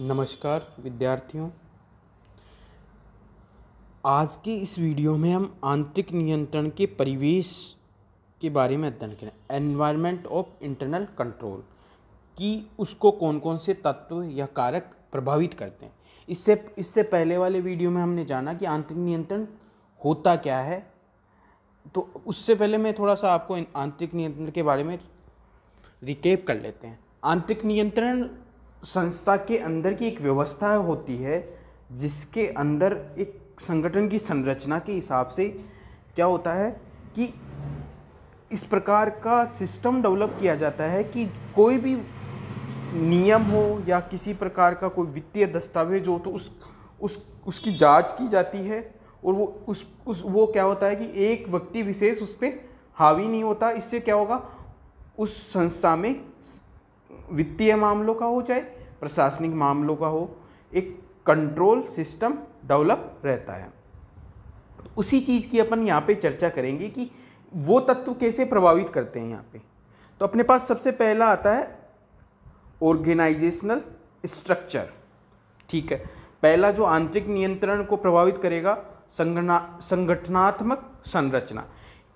नमस्कार विद्यार्थियों आज के इस वीडियो में हम आंतरिक नियंत्रण के परिवेश के बारे में अध्ययन करें एनवायरनमेंट ऑफ इंटरनल कंट्रोल कि उसको कौन कौन से तत्व या कारक प्रभावित करते हैं इससे इससे पहले वाले वीडियो में हमने जाना कि आंतरिक नियंत्रण होता क्या है तो उससे पहले मैं थोड़ा सा आपको आंतरिक नियंत्रण के बारे में रिकेप कर लेते हैं आंतरिक नियंत्रण संस्था के अंदर की एक व्यवस्था होती है जिसके अंदर एक संगठन की संरचना के हिसाब से क्या होता है कि इस प्रकार का सिस्टम डेवलप किया जाता है कि कोई भी नियम हो या किसी प्रकार का कोई वित्तीय दस्तावेज हो तो उस उस उसकी जांच की जाती है और वो उस उस वो क्या होता है कि एक व्यक्ति विशेष उस पर हावी नहीं होता इससे क्या होगा उस संस्था में वित्तीय मामलों का हो चाहे प्रशासनिक मामलों का हो एक कंट्रोल सिस्टम डेवलप रहता है उसी चीज़ की अपन यहाँ पे चर्चा करेंगे कि वो तत्व कैसे प्रभावित करते हैं यहाँ पे तो अपने पास सबसे पहला आता है ऑर्गेनाइजेशनल स्ट्रक्चर ठीक है पहला जो आंतरिक नियंत्रण को प्रभावित करेगा संगठनात्मक संरचना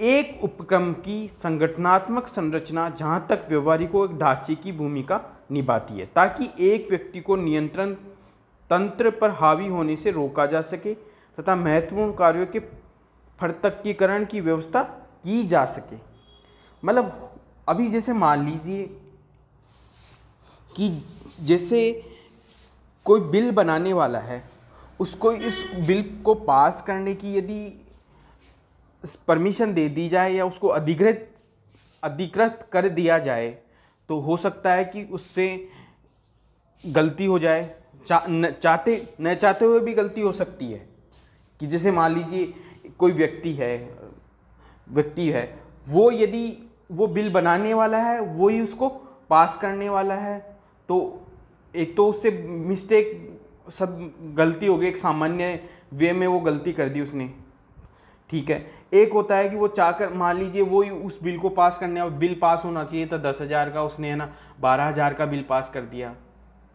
एक उपक्रम की संगठनात्मक संरचना जहाँ तक व्यवहारिक को एक ढांचे की भूमिका निभाती है ताकि एक व्यक्ति को नियंत्रण तंत्र पर हावी होने से रोका जा सके तथा महत्वपूर्ण कार्यों के फर्तकीकरण की व्यवस्था की जा सके मतलब अभी जैसे मान लीजिए कि जैसे कोई बिल बनाने वाला है उसको इस बिल को पास करने की यदि परमिशन दे दी जाए या उसको अधिकृत अधिकृत कर दिया जाए तो हो सकता है कि उससे गलती हो जाए चा, न, चाहते न चाहते हुए भी गलती हो सकती है कि जैसे मान लीजिए कोई व्यक्ति है व्यक्ति है वो यदि वो बिल बनाने वाला है वो ही उसको पास करने वाला है तो एक तो उससे मिस्टेक सब गलती हो गई एक सामान्य वे में वो गलती कर दी उसने ठीक है एक होता है कि वो चाहकर मान लीजिए वो ही उस बिल को पास करने और बिल पास होना चाहिए था दस हज़ार का उसने है ना बारह हज़ार का बिल पास कर दिया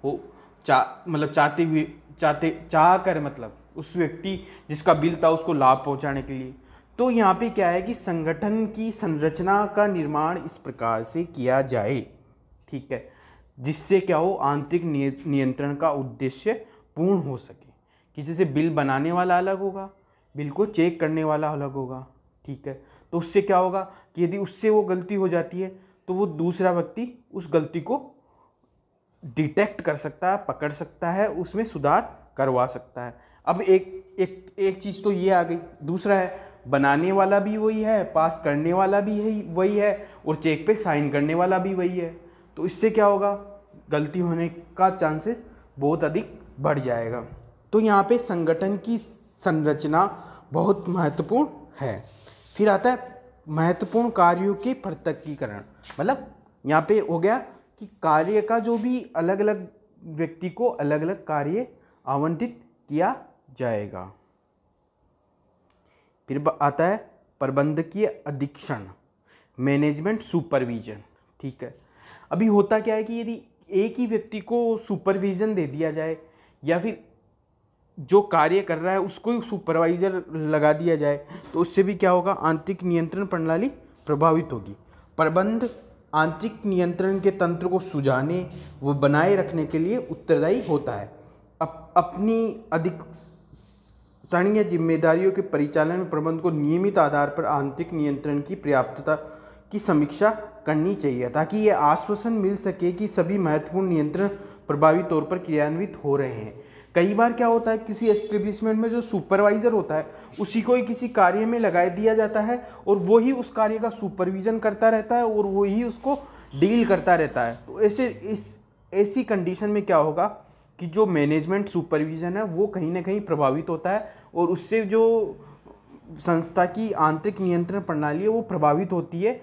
हो चा मतलब चाहते हुए चाहते चाह कर मतलब उस व्यक्ति जिसका बिल था उसको लाभ पहुंचाने के लिए तो यहाँ पे क्या है कि संगठन की संरचना का निर्माण इस प्रकार से किया जाए ठीक है जिससे क्या हो आंतरिक नियंत्रण का उद्देश्य पूर्ण हो सके कि जैसे बिल बनाने वाला अलग होगा बिल को चेक करने वाला अलग होगा ठीक है तो उससे क्या होगा कि यदि उससे वो गलती हो जाती है तो वो दूसरा व्यक्ति उस गलती को डिटेक्ट कर सकता है पकड़ सकता है उसमें सुधार करवा सकता है अब एक एक एक चीज़ तो ये आ गई दूसरा है बनाने वाला भी वही है पास करने वाला भी है वही है और चेक पे साइन करने वाला भी वही है तो इससे क्या होगा गलती होने का चांसेस बहुत अधिक बढ़ जाएगा तो यहाँ पे संगठन की संरचना बहुत महत्वपूर्ण है फिर आता है महत्वपूर्ण कार्यों के पृथकीकरण मतलब यहाँ पे हो गया कि कार्य का जो भी अलग अलग व्यक्ति को अलग अलग कार्य आवंटित किया जाएगा फिर आता है प्रबंधकीय अधीक्षण मैनेजमेंट सुपरविजन ठीक है अभी होता क्या है कि यदि एक ही व्यक्ति को सुपरविजन दे दिया जाए या फिर जो कार्य कर रहा है उसको ही सुपरवाइज़र लगा दिया जाए तो उससे भी क्या होगा आंतरिक नियंत्रण प्रणाली प्रभावित होगी प्रबंध आंतरिक नियंत्रण के तंत्र को सुझाने व बनाए रखने के लिए उत्तरदायी होता है अप, अपनी अधिक सणीय जिम्मेदारियों के परिचालन में प्रबंध को नियमित आधार पर आंतरिक नियंत्रण की पर्याप्तता की समीक्षा करनी चाहिए ताकि ये आश्वासन मिल सके कि सभी महत्वपूर्ण नियंत्रण प्रभावी तौर पर क्रियान्वित हो रहे हैं कई बार क्या होता है किसी एस्टेब्लिशमेंट में जो सुपरवाइज़र होता है उसी को ही किसी कार्य में लगा दिया जाता है और वही उस कार्य का सुपरविज़न करता रहता है और वही उसको डील करता रहता है तो ऐसे इस ऐसी कंडीशन में क्या होगा कि जो मैनेजमेंट सुपरविज़न है वो कहीं ना कहीं प्रभावित होता है और उससे जो संस्था की आंतरिक नियंत्रण प्रणाली है वो प्रभावित होती है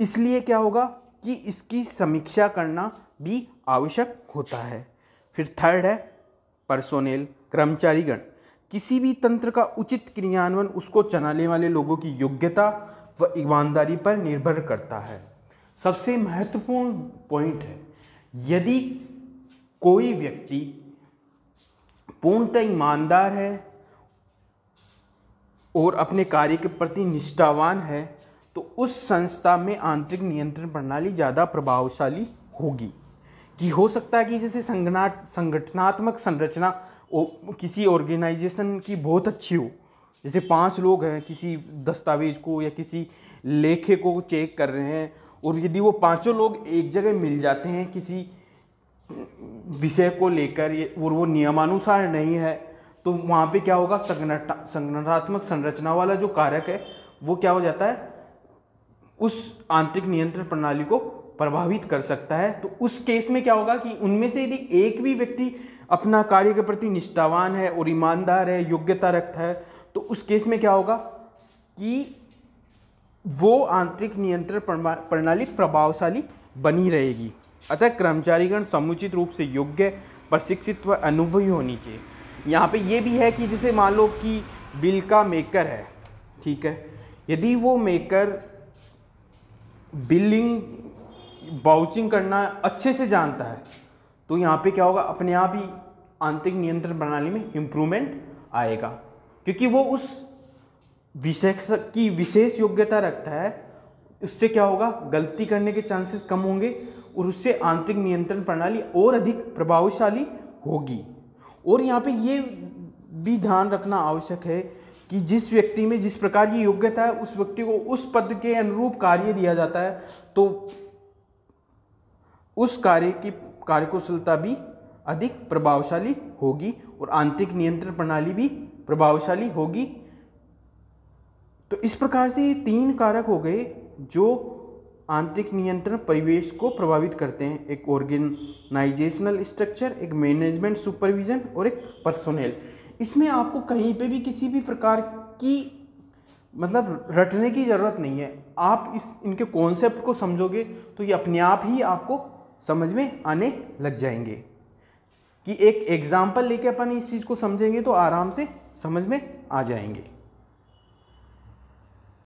इसलिए क्या होगा कि इसकी समीक्षा करना भी आवश्यक होता है फिर थर्ड है पर्सोनेल कर्मचारीगण किसी भी तंत्र का उचित क्रियान्वयन उसको चलाने वाले लोगों की योग्यता व ईमानदारी पर निर्भर करता है सबसे महत्वपूर्ण पॉइंट है यदि कोई व्यक्ति पूर्णतः ईमानदार है और अपने कार्य के प्रति निष्ठावान है तो उस संस्था में आंतरिक नियंत्रण प्रणाली ज़्यादा प्रभावशाली होगी कि हो सकता है कि जैसे संगनाट संगठनात्मक संरचना किसी ऑर्गेनाइजेशन की बहुत अच्छी हो जैसे पांच लोग हैं किसी दस्तावेज को या किसी लेखे को चेक कर रहे हैं और यदि वो पांचों लोग एक जगह मिल जाते हैं किसी विषय को लेकर और वो नियमानुसार नहीं है तो वहाँ पे क्या होगा संगठना संगठनात्मक संरचना वाला जो कारक है वो क्या हो जाता है उस आंतरिक नियंत्रण प्रणाली को प्रभावित कर सकता है तो उस केस में क्या होगा कि उनमें से यदि एक भी व्यक्ति अपना कार्य के प्रति निष्ठावान है और ईमानदार है योग्यता रखता है तो उस केस में क्या होगा कि वो आंतरिक नियंत्रण प्रणाली प्रभावशाली बनी रहेगी अतः कर्मचारीगण समुचित रूप से योग्य प्रशिक्षित व अनुभवी होनी चाहिए यहाँ पे ये भी है कि जैसे मान लो कि बिल का मेकर है ठीक है यदि वो मेकर बिलिंग बाउचिंग करना अच्छे से जानता है तो यहाँ पे क्या होगा अपने आप ही आंतरिक नियंत्रण प्रणाली में इम्प्रूवमेंट आएगा क्योंकि वो उस विशेष की विशेष योग्यता रखता है उससे क्या होगा गलती करने के चांसेस कम होंगे और उससे आंतरिक नियंत्रण प्रणाली और अधिक प्रभावशाली होगी और यहाँ पे ये भी ध्यान रखना आवश्यक है कि जिस व्यक्ति में जिस प्रकार की योग्यता है उस व्यक्ति को उस पद के अनुरूप कार्य दिया जाता है तो उस कार्य की कार्यकुशलता भी अधिक प्रभावशाली होगी और आंतरिक नियंत्रण प्रणाली भी प्रभावशाली होगी तो इस प्रकार से ये तीन कारक हो गए जो आंतरिक नियंत्रण परिवेश को प्रभावित करते हैं एक ऑर्गेनाइजेशनल स्ट्रक्चर एक मैनेजमेंट सुपरविजन और एक पर्सोनेल इसमें आपको कहीं पे भी किसी भी प्रकार की मतलब रटने की ज़रूरत नहीं है आप इस इनके कॉन्सेप्ट को समझोगे तो ये अपने आप ही आपको समझ में आने लग जाएंगे कि एक एग्ज़ाम्पल लेके अपन इस चीज़ को समझेंगे तो आराम से समझ में आ जाएंगे